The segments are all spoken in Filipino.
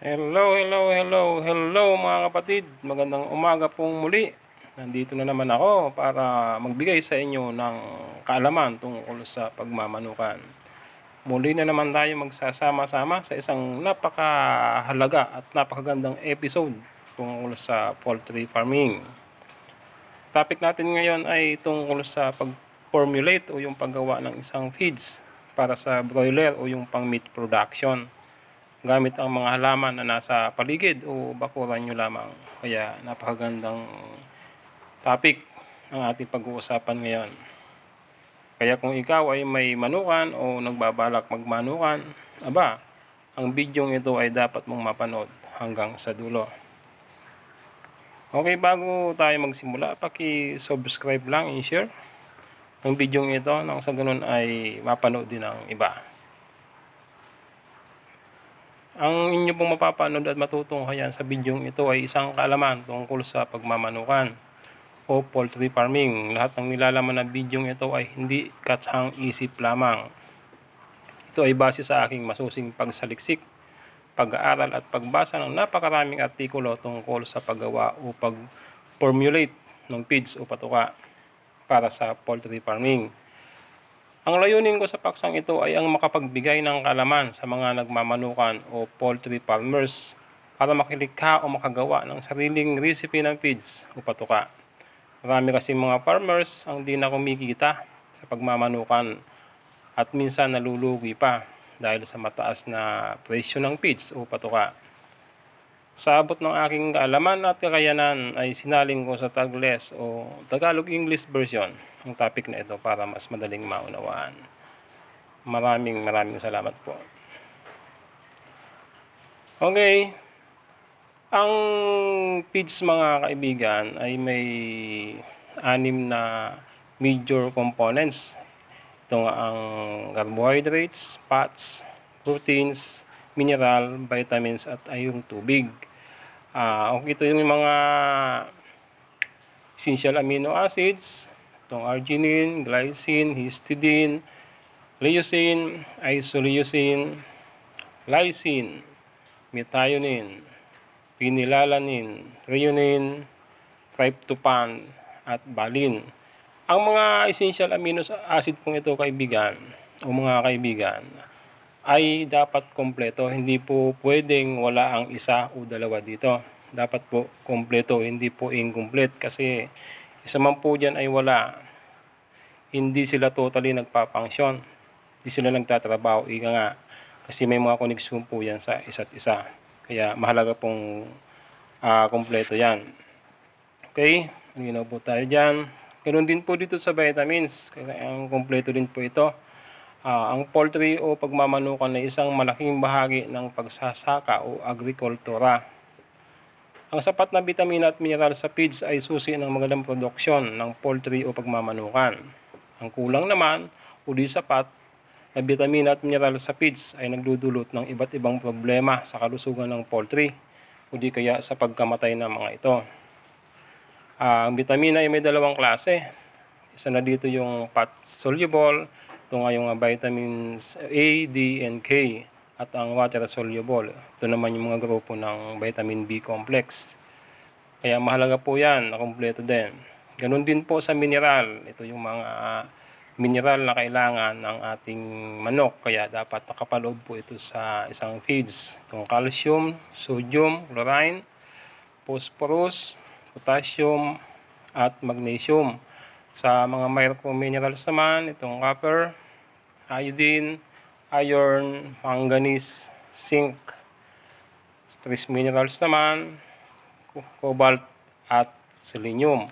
Hello, hello, hello, hello mga kapatid. Magandang umaga pong muli. Nandito na naman ako para magbigay sa inyo ng kaalaman tungkol sa pagmamanukan. Muli na naman tayo magsasama-sama sa isang napakahalaga at napakagandang episode tungkol sa poultry farming. Topic natin ngayon ay tungkol sa pag-formulate o yung paggawa ng isang feeds para sa broiler o yung pang-meat production gamit ang mga halaman na nasa paligid o bakuran nyo lamang. Kaya napakagandang topic ang ating pag-uusapan ngayon. Kaya kung ikaw ay may manukan o nagbabalak magmanukan, aba, ang bidyong ito ay dapat mong mapanood hanggang sa dulo. Okay, bago tayo magsimula, paki-subscribe lang, i-share ang bidyong ito nang sa ganun ay mapanood din ng iba. Ang inyo pong mapapanood at matutunghayan sa bidyong ito ay isang kaalaman tungkol sa pagmamanukan o poultry farming. Lahat ng nilalaman ng bidyong ito ay hindi katsang isip lamang. Ito ay base sa aking masusing pagsaliksik, pag-aaral at pagbasa ng napakaraming artikulo tungkol sa paggawa o pag-formulate ng feeds o patuka para sa poultry farming. Ang layunin ko sa paksang ito ay ang makapagbigay ng kalaman sa mga nagmamanukan o poultry farmers para makilikha o makagawa ng sariling recipe ng feeds o patuka. Marami kasi mga farmers ang di na kumikita sa pagmamanukan at minsan nalulugi pa dahil sa mataas na presyo ng feeds o patuka. Sa abot ng aking kaalaman at kakayanan ay sinaling ko sa Tagles o Tagalog English version ang topic na ito para mas madaling maunawaan. Maraming maraming salamat po. Okay. Ang PIDS mga kaibigan ay may anim na major components. Ito nga ang carbohydrates, fats, proteins, mineral, vitamins at ayong tubig. Uh, ito yung mga essential amino acids, itong arginine, glycine, histidine, leucine, isoleucine, lysine, methionine, phenylalanine, threonine, tryptophan, at valine. Ang mga essential amino acid pong ito kaibigan o mga kaibigan ay dapat kompleto. Hindi po pwedeng wala ang isa o dalawa dito. Dapat po kompleto, hindi po incomplete kasi isa man po dyan ay wala. Hindi sila totally nagpapangsyon. Hindi sila nagtatrabaho. Ika nga. Kasi may mga koneksyon po yan sa isa't isa. Kaya mahalaga pong uh, ah, kompleto yan. Okay? Malinaw ano po tayo dyan. Ganun din po dito sa vitamins. Kaya ang kompleto din po ito. Uh, ang poultry o pagmamanukan ay isang malaking bahagi ng pagsasaka o agrikultura ang sapat na bitamina at mineral sa feeds ay susi ng magandang produksyon ng poultry o pagmamanukan. Ang kulang naman o di sapat na bitamina at mineral sa feeds ay nagdudulot ng iba't ibang problema sa kalusugan ng poultry o di kaya sa pagkamatay ng mga ito. Ah, ang bitamina ay may dalawang klase. Isa na dito yung fat soluble, ito nga yung vitamins A, D, and K at ang water soluble. Ito naman yung mga grupo ng vitamin B complex. Kaya mahalaga po yan, nakumpleto din. Ganun din po sa mineral. Ito yung mga ah, mineral na kailangan ng ating manok. Kaya dapat nakapaloob po ito sa isang feeds. Itong calcium, sodium, chlorine, phosphorus, potassium, at magnesium. Sa mga micro minerals naman, itong copper, iodine, iron, manganese, zinc, trace minerals naman, cobalt at selenium.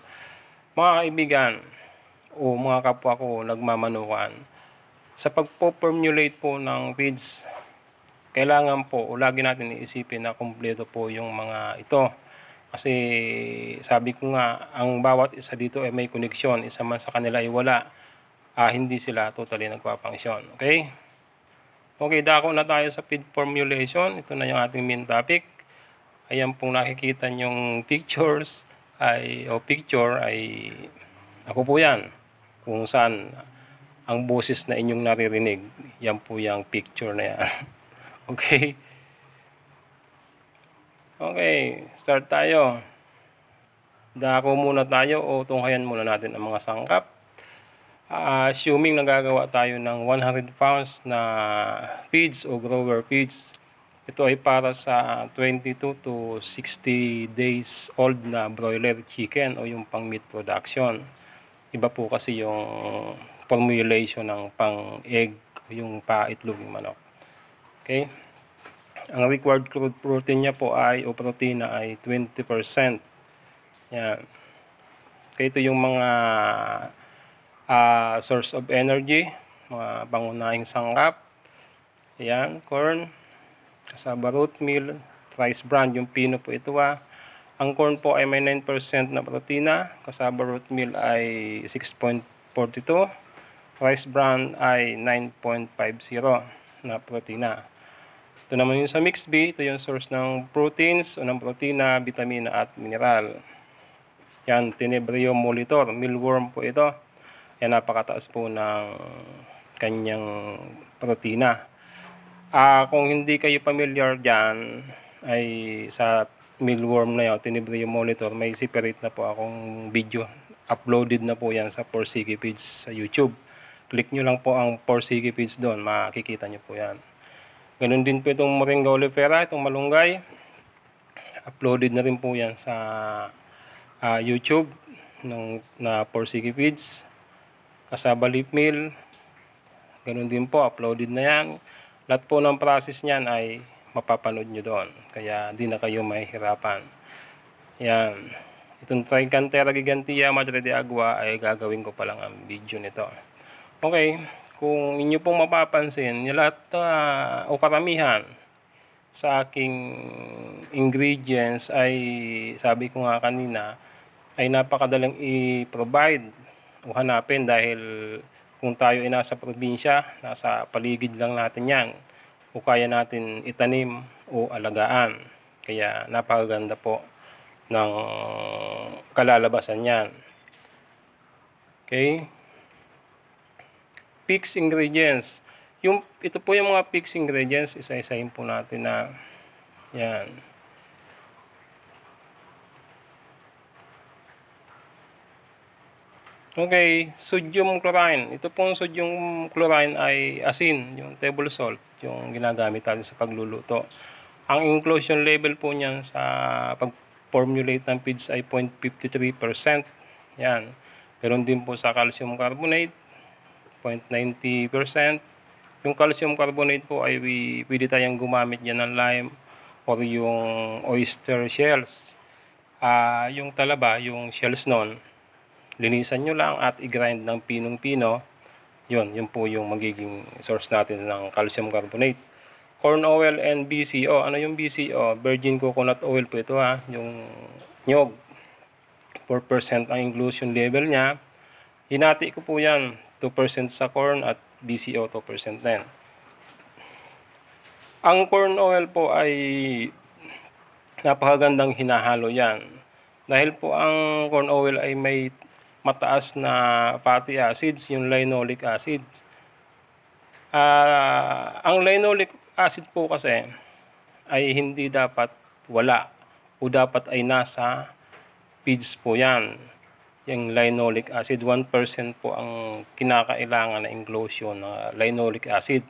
Mga kaibigan o mga kapwa ko nagmamanukan, sa pagpo-formulate po ng feeds, kailangan po o lagi natin iisipin na kumpleto po yung mga ito. Kasi sabi ko nga, ang bawat isa dito ay may koneksyon, isa man sa kanila ay wala. Ah, hindi sila totally nagpapangsyon. Okay? Okay, dako na tayo sa feed formulation. Ito na yung ating main topic. Ayan pong nakikita yung pictures ay o picture ay ako po yan. Kung saan ang boses na inyong naririnig. Yan po yung picture na yan. okay. Okay, start tayo. Dako muna tayo o tunghayan muna natin ang mga sangkap uh, assuming nagagawa tayo ng 100 pounds na feeds o grower feeds ito ay para sa 22 to 60 days old na broiler chicken o yung pang meat production iba po kasi yung formulation ng pang egg o yung pa itlog yung manok okay ang required crude protein niya po ay o protein ay 20% yan kaya ito yung mga uh, source of energy, mga pangunahing sangkap, ayan, corn, kasaba root meal, rice bran, yung pino po ito ah. Ang corn po ay may 9% na protina, kasaba root meal ay 6.42, rice bran ay 9.50 na protina. Ito naman yung sa mixed B, ito yung source ng proteins o ng protina, vitamina at mineral. Yan, Tenebrio molitor, mealworm po ito. Yan, napakataas po ng kanyang protina. Uh, ah, kung hindi kayo familiar dyan, ay sa mealworm na yun, tinibrium monitor, may separate na po akong video. Uploaded na po yan sa 4CG page sa YouTube. Click nyo lang po ang 4CG page doon, makikita nyo po yan. Ganun din po itong moringa olifera, itong malunggay. Uploaded na rin po yan sa uh, YouTube ng, na 4CG feeds kasaba leaf meal. Ganun din po, uploaded na yan. Lahat po ng process niyan ay mapapanood nyo doon. Kaya di na kayo mahihirapan. Yan. Itong Tricantera gigantea madre de agua ay gagawin ko pa lang ang video nito. Okay, kung inyo pong mapapansin, lahat uh, o karamihan sa aking ingredients ay sabi ko nga kanina ay napakadaling i-provide o hanapin dahil kung tayo ay nasa probinsya, nasa paligid lang natin yan o kaya natin itanim o alagaan. Kaya napakaganda po ng kalalabasan yan. Okay? Fix ingredients. Yung, ito po yung mga fixed ingredients, isa-isahin po natin na yan. Okay, sodium chlorine. Ito pong sodium chlorine ay asin, yung table salt, yung ginagamit natin sa pagluluto. Ang inclusion level po niyan sa pag-formulate ng PIDS ay 0.53%. Yan. Meron din po sa calcium carbonate, 0.90%. Yung calcium carbonate po ay pwede tayong gumamit yan ng lime or yung oyster shells. Uh, yung talaba, yung shells noon, linisan nyo lang at i-grind ng pinong-pino, yun, yun po yung magiging source natin ng calcium carbonate. Corn oil and BCO. Ano yung BCO? Virgin coconut oil po ito ha, yung nyog. 4% ang inclusion level niya. Hinati ko po yan, 2% sa corn at BCO 2% na yan. Ang corn oil po ay napakagandang hinahalo yan. Dahil po ang corn oil ay may mataas na fatty acids, yung linoleic acid. Uh, ah, ang linoleic acid po kasi ay hindi dapat wala o dapat ay nasa feeds po yan. Yung linoleic acid, 1% po ang kinakailangan na inclusion na linoleic acid.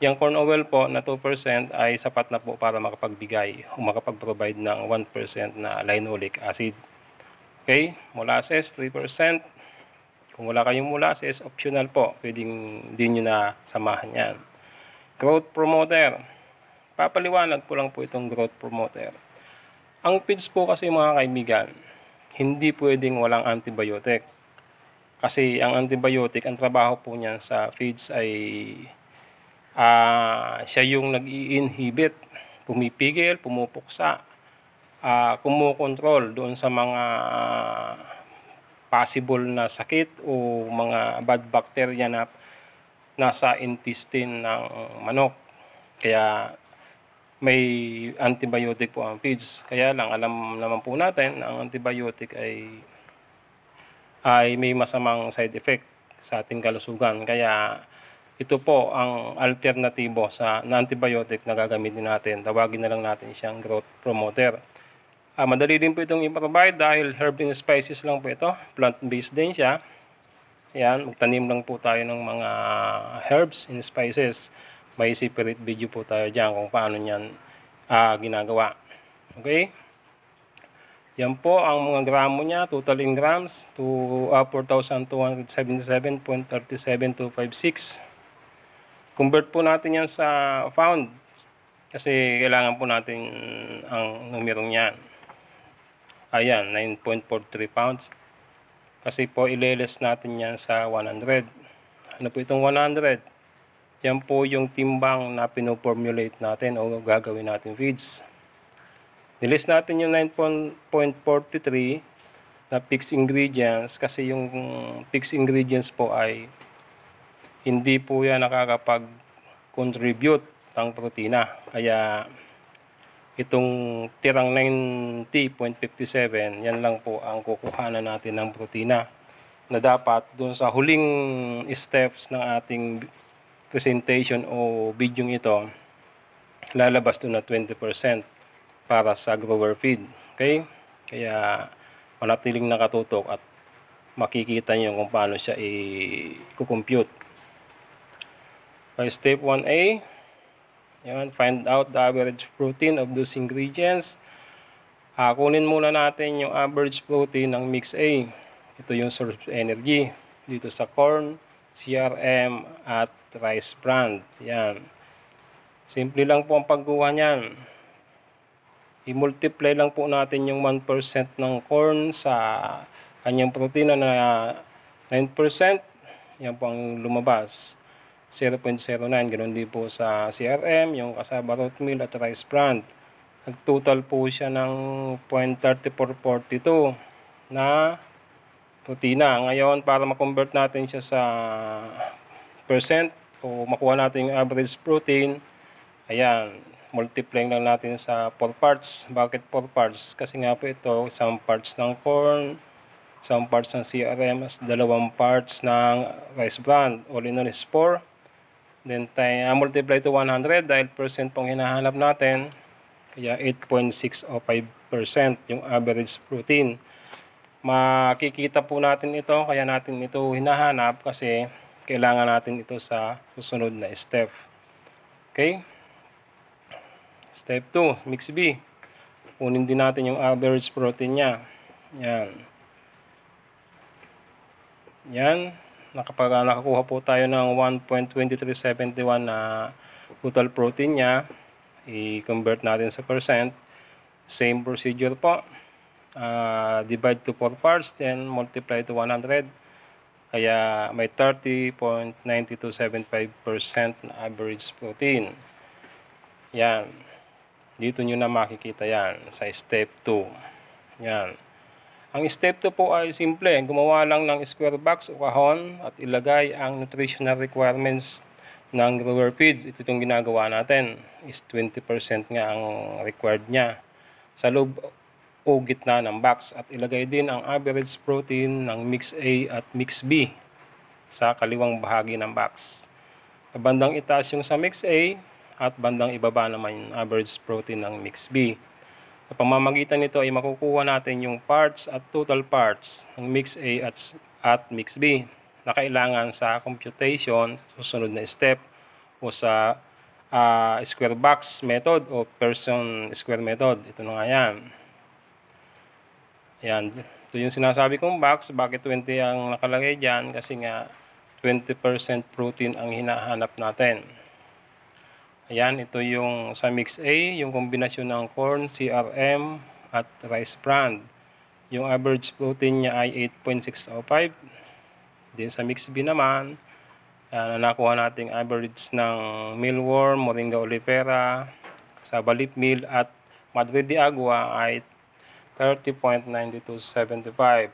Yung corn oil po na 2% ay sapat na po para makapagbigay o makapag-provide ng 1% na linoleic acid. Okay, molasses 3%. Kung wala kayong molasses, optional po. Pwedeng din nyo na samahan yan. Growth promoter. Papaliwanag po lang po itong growth promoter. Ang feeds po kasi mga kaibigan, hindi pwedeng walang antibiotic. Kasi ang antibiotic, ang trabaho po niyan sa feeds ay uh, siya yung nag-i-inhibit. Pumipigil, pumupuksa uh, kumukontrol doon sa mga possible na sakit o mga bad bacteria na nasa intestine ng manok. Kaya may antibiotic po ang feeds. Kaya lang alam naman po natin na ang antibiotic ay ay may masamang side effect sa ating kalusugan. Kaya ito po ang alternatibo sa na antibiotic na gagamitin natin. Tawagin na lang natin siyang growth promoter. Ah, madali din po itong ipapabay dahil herb and spices lang po ito. Plant-based din siya. Ayan, magtanim lang po tayo ng mga herbs and spices. May separate video po tayo dyan kung paano niyan ah, ginagawa. Okay? Yan po ang mga gramo niya. Total in grams to 4,277.37256. Ah, Convert po natin yan sa pound kasi kailangan po natin ang numerong yan. Ayan, 9.43 pounds. Kasi po, ileles natin yan sa 100. Ano po itong 100? Yan po yung timbang na pinoformulate natin o gagawin natin feeds. Nilis natin yung 9.43 na fixed ingredients kasi yung fixed ingredients po ay hindi po yan nakakapag-contribute ng protina. Kaya itong tirang 90.57, yan lang po ang kukuhanan natin ng protina na dapat doon sa huling steps ng ating presentation o video ito, lalabas doon na 20% para sa grower feed. Okay? Kaya manatiling nakatutok at makikita nyo kung paano siya i-compute. Okay, step 1A, yan, find out the average protein of those ingredients. Hakunin muna natin yung average protein ng mix A. Ito yung source of energy dito sa corn, CRM at rice brand. Yan. Simple lang po ang pagkuha niyan. I-multiply lang po natin yung 1% ng corn sa kanyang protein na 9%. Yan po ang lumabas. 0.09. Ganun din po sa CRM, yung kasaba root meal at rice brand. Nagtotal po siya ng 0.3442 na protina. Ngayon, para makonvert natin siya sa percent o makuha natin yung average protein, ayan, multiplying lang natin sa 4 parts. Bakit 4 parts? Kasi nga po ito, isang parts ng corn, isang parts ng CRM, dalawang parts ng rice bran. All in all is 4. Then tayo uh, multiply to 100 dahil percent pong hinahanap natin. Kaya 8.605% yung average protein. Makikita po natin ito kaya natin ito hinahanap kasi kailangan natin ito sa susunod na step. Okay? Step 2, mix B. Kunin din natin yung average protein niya. Yan. Yan nakapag nakakuha po tayo ng 1.2371 na total protein niya i-convert natin sa percent same procedure po uh, divide to 4 parts then multiply to 100 kaya may 30.9275% na average protein yan dito nyo na makikita yan sa step 2 yan ang step 2 po ay simple, gumawa lang ng square box o kahon at ilagay ang nutritional requirements ng grower feeds. Ito itong ginagawa natin, is 20% nga ang required niya sa loob o gitna ng box at ilagay din ang average protein ng mix A at mix B sa kaliwang bahagi ng box. Sa bandang itaas yung sa mix A at bandang ibaba naman yung average protein ng mix B. Sa pamamagitan nito ay makukuha natin yung parts at total parts ng mix A at, at mix B na kailangan sa computation, susunod na step o sa uh, square box method o person square method. Ito na nga yan. Ayan. Ito yung sinasabi kong box. Bakit 20 ang nakalagay dyan? Kasi nga 20% protein ang hinahanap natin. Ayan, ito yung sa mix A, yung kombinasyon ng corn, CRM at rice bran. Yung average protein niya ay 8.605. Then sa mix B naman, uh, nakuha nating average ng mealworm, moringa olifera, sa balip meal at Madrid de Agua ay 30.9275.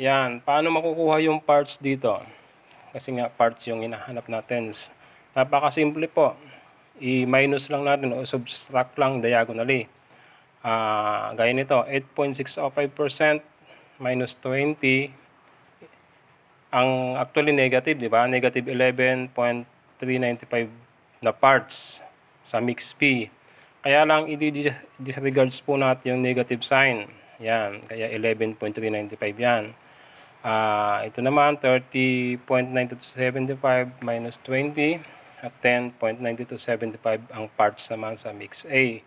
Yan, paano makukuha yung parts dito? Kasi nga parts yung hinahanap natin. Napakasimple po i-minus lang natin o subtract lang diagonally. Uh, gaya nito, 8.605% minus 20. Ang actually negative, di ba? Negative 11.395 na parts sa mix P. Kaya lang, i-disregards po natin yung negative sign. Yan, kaya 11.395 yan. Uh, ito naman, 30.9275 minus 20 at 10.9275 ang parts naman sa mix A.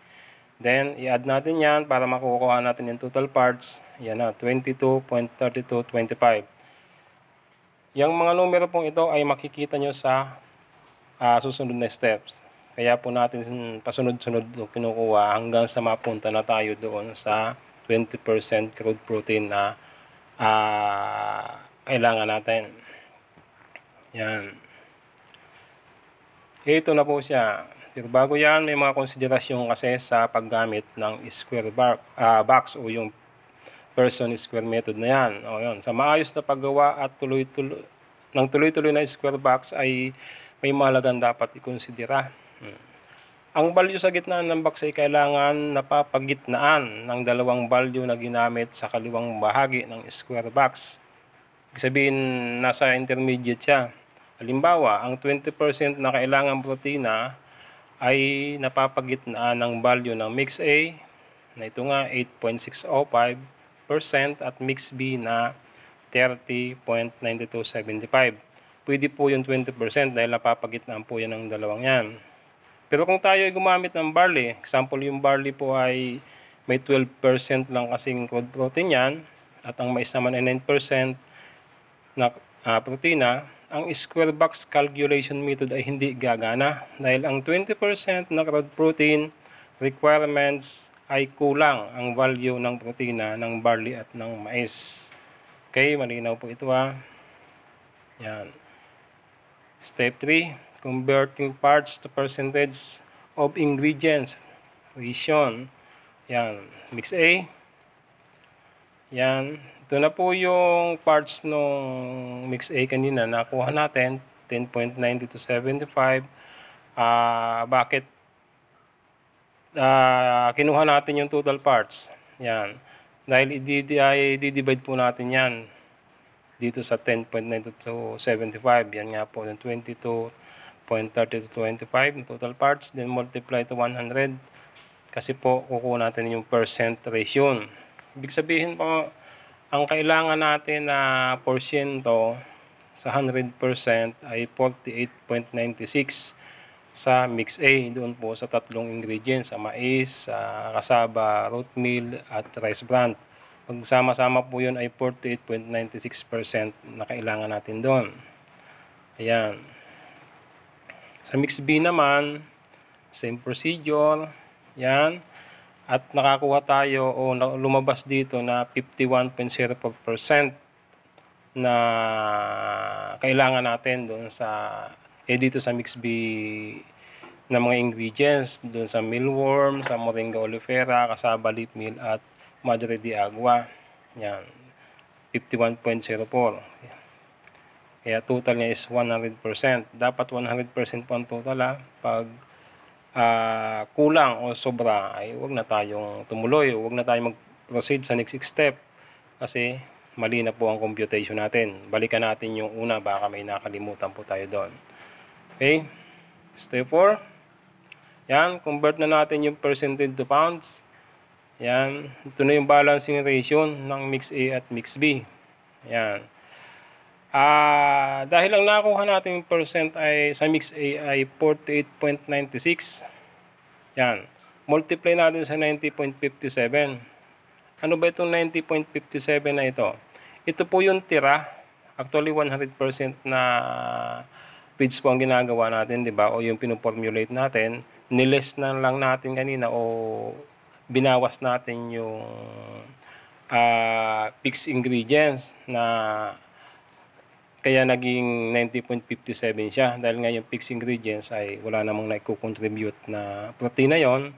Then, i-add natin yan para makukuha natin yung total parts. Yan na, 22.3225. Yang mga numero pong ito ay makikita nyo sa uh, susunod na steps. Kaya po natin pasunod-sunod kinukuha hanggang sa mapunta na tayo doon sa 20% crude protein na uh, kailangan natin. Yan. Ito na po siya. Pero bago yan, may mga konsiderasyon kasi sa paggamit ng square bar, uh, box o yung person square method na yan. O yun. Sa maayos na paggawa at tuloy-tuloy ng tuloy-tuloy na square box ay may mahalagang dapat ikonsidera. Hmm. Ang value sa gitna ng box ay kailangan napapagitnaan ng dalawang value na ginamit sa kaliwang bahagi ng square box. Ibig sabihin, nasa intermediate siya. Halimbawa, ang 20% na kailangan protina ay napapagitnaan ng value ng mix A na ito nga 8.605% at mix B na 30.9275. Pwede po yung 20% dahil napapagitnaan po yan ng dalawang yan. Pero kung tayo ay gumamit ng barley, example yung barley po ay may 12% lang kasing crude protein yan at ang mais naman ay 9% na uh, ah, protina, ang square box calculation method ay hindi gagana dahil ang 20% na crowd protein requirements ay kulang ang value ng protina ng barley at ng mais. Okay, malinaw po ito ha. Yan. Step 3, converting parts to percentage of ingredients. Region. Yan, mix A. Yan, ito na po yung parts nung mix A kanina nakuha natin 10.90 to 75 uh, bakit uh, kinuha natin yung total parts yan dahil i-divide po natin yan dito sa 10.90 to 75 yan nga po yung 22.30 to 25 yung total parts then multiply to 100 kasi po kukuha natin yung percent ratio ibig sabihin po ang kailangan natin na porsyento sa 100% ay 48.96 sa mix A doon po sa tatlong ingredients sa mais, sa kasaba, root meal at rice bran. Pag sama-sama po 'yon ay 48.96% na kailangan natin doon. Ayan. Sa mix B naman, same procedure. Yan at nakakuha tayo o lumabas dito na 51.04% na kailangan natin doon sa eh dito sa mix B ng mga ingredients doon sa mealworm, sa moringa oleifera, kasaba leaf meal at madre de agua. Yan. 51.04. Kaya total niya is 100%. Dapat 100% po ang total ha. Ah, pag uh, kulang o sobra ay wag na tayong tumuloy, wag na tayong mag-proceed sa next step kasi mali na po ang computation natin. Balikan natin yung una, baka may nakalimutan po tayo doon. Okay? Step 4. Yan, convert na natin yung percentage to pounds. Yan, ito na yung balancing ratio ng mix A at mix B. Yan. Ah, uh, dahil ang nakuha nating percent ay sa mix A ay 48.96. Yan. Multiply natin sa 90.57. Ano ba itong 90.57 na ito? Ito po yung tira. Actually 100% na page po ang ginagawa natin, di ba? O yung pinoformulate natin. Niles na lang natin kanina o binawas natin yung uh, fixed ingredients na kaya naging 90.57 siya dahil nga yung fixed ingredients ay wala namang naikukontribute na protein na yon.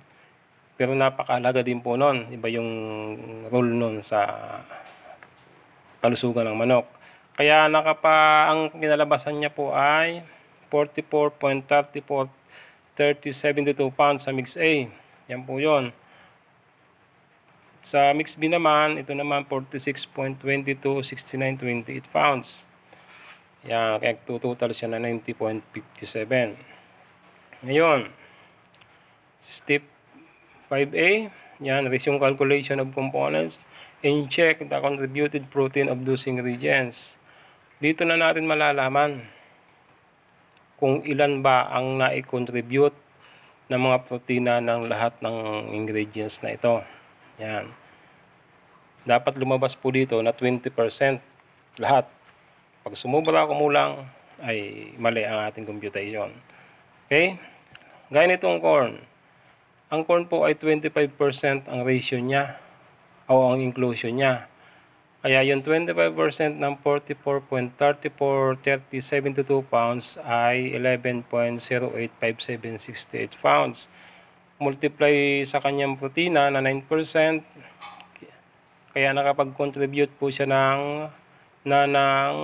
Pero napakahalaga din po noon Iba yung role noon sa kalusugan ng manok. Kaya nakapa ang kinalabasan niya po ay 44.34 3072 pounds sa mix A. Yan po 'yon. Sa mix B naman, ito naman 46.226928 pounds. Yan, kaya total siya na 90.57. Ngayon, step 5A, yan, resume calculation of components and check the contributed protein of those ingredients. Dito na natin malalaman kung ilan ba ang nai-contribute ng mga protina ng lahat ng ingredients na ito. Yan. Dapat lumabas po dito na 20% lahat pag sumubra kumulang, ay mali ang ating computation. Okay? Gaya nitong corn. Ang corn po ay 25% ang ratio niya o ang inclusion niya. Kaya yung 25% ng 44.3430 pounds ay 11.085768 pounds. Multiply sa kanyang protina na 9%, kaya nakapag-contribute po siya ng na ng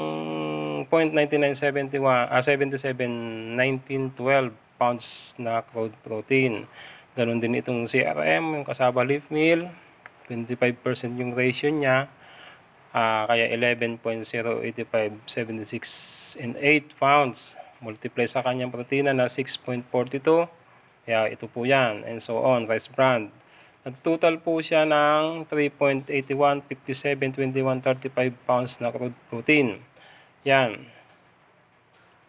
0.9971 ah, 77.1912 pounds na crowd protein. Ganun din itong CRM, yung kasaba leaf meal, 25% yung ratio niya. ah, kaya 11.085 76 8 pounds multiply sa kanyang protina na 6.42 yeah, ito po yan and so on rice brand Nagtotal po siya ng 3.81, 57, 21, 35 pounds na crude protein. Yan.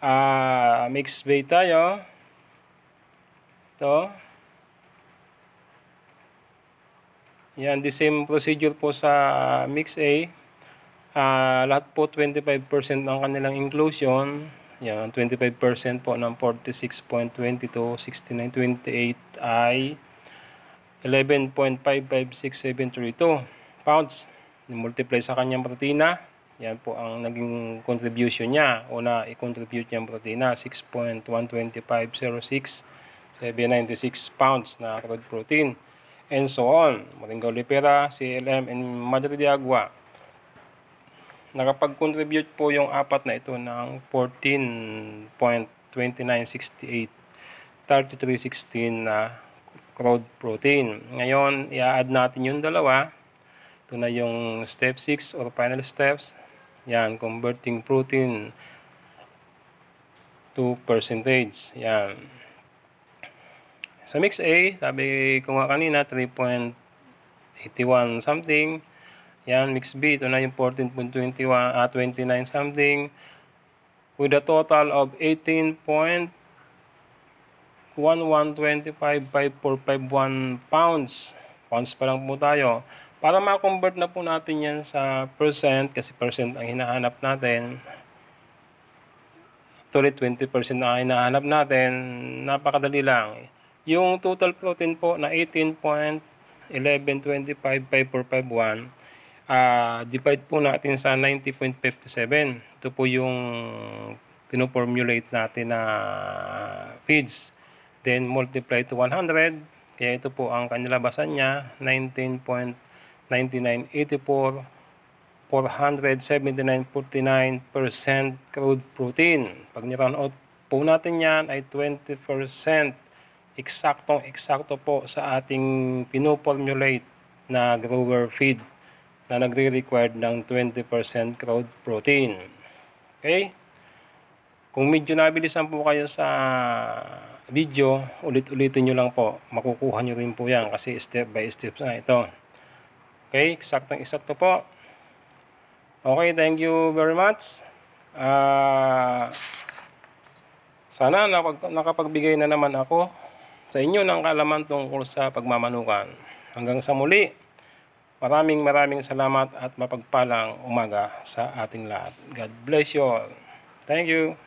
Uh, ah, mixed bay tayo. Ito. Yan, the same procedure po sa mix A. Uh, lahat po 25% ng kanilang inclusion. Yan, 25% po ng 46.22, 69.28 ay 11.556732 pounds. Multiply sa kanyang protina. Yan po ang naging contribution niya. Una, i-contribute niya ang protina. 6.125.06796 pounds na crude protein. And so on. Moringa Olipera, CLM, and Madrid de Agua. Nakapag-contribute po yung apat na ito ng 14.2968 33.16 na crowd protein. Ngayon, i-add natin yung dalawa. Ito na yung step 6 or final steps. Yan, converting protein to percentage. Yan. Sa mix A, sabi ko nga kanina, 3.81 something. Yan, mix B, ito na yung 14.21, uh, 29 something. With a total of 18.5 1,125,545.1 pounds. Pounds pa lang po tayo. Para ma-convert na po natin yan sa percent, kasi percent ang hinahanap natin. Actually, 20% ang hinahanap natin. Napakadali lang. Yung total protein po na 18.1125545.1 uh, ah, divide po natin sa 90.57. Ito po yung pinoformulate natin na feeds. Then multiply to 100. Kaya ito po ang kanilabasan niya. 19.9984 479.49% crude protein. Pag ni-round out po natin yan ay 20% eksaktong-eksakto po sa ating pinoformulate na grower feed na nagre-required ng 20% crude protein. Okay? Kung medyo nabilisan po kayo sa video, ulit-ulitin nyo lang po. Makukuha nyo rin po yan kasi step by step na ito. Okay, eksaktong to po. Okay, thank you very much. Uh, sana nakapagbigay na naman ako sa inyo ng kaalaman tungkol sa pagmamanukan. Hanggang sa muli, maraming maraming salamat at mapagpalang umaga sa ating lahat. God bless you all. Thank you.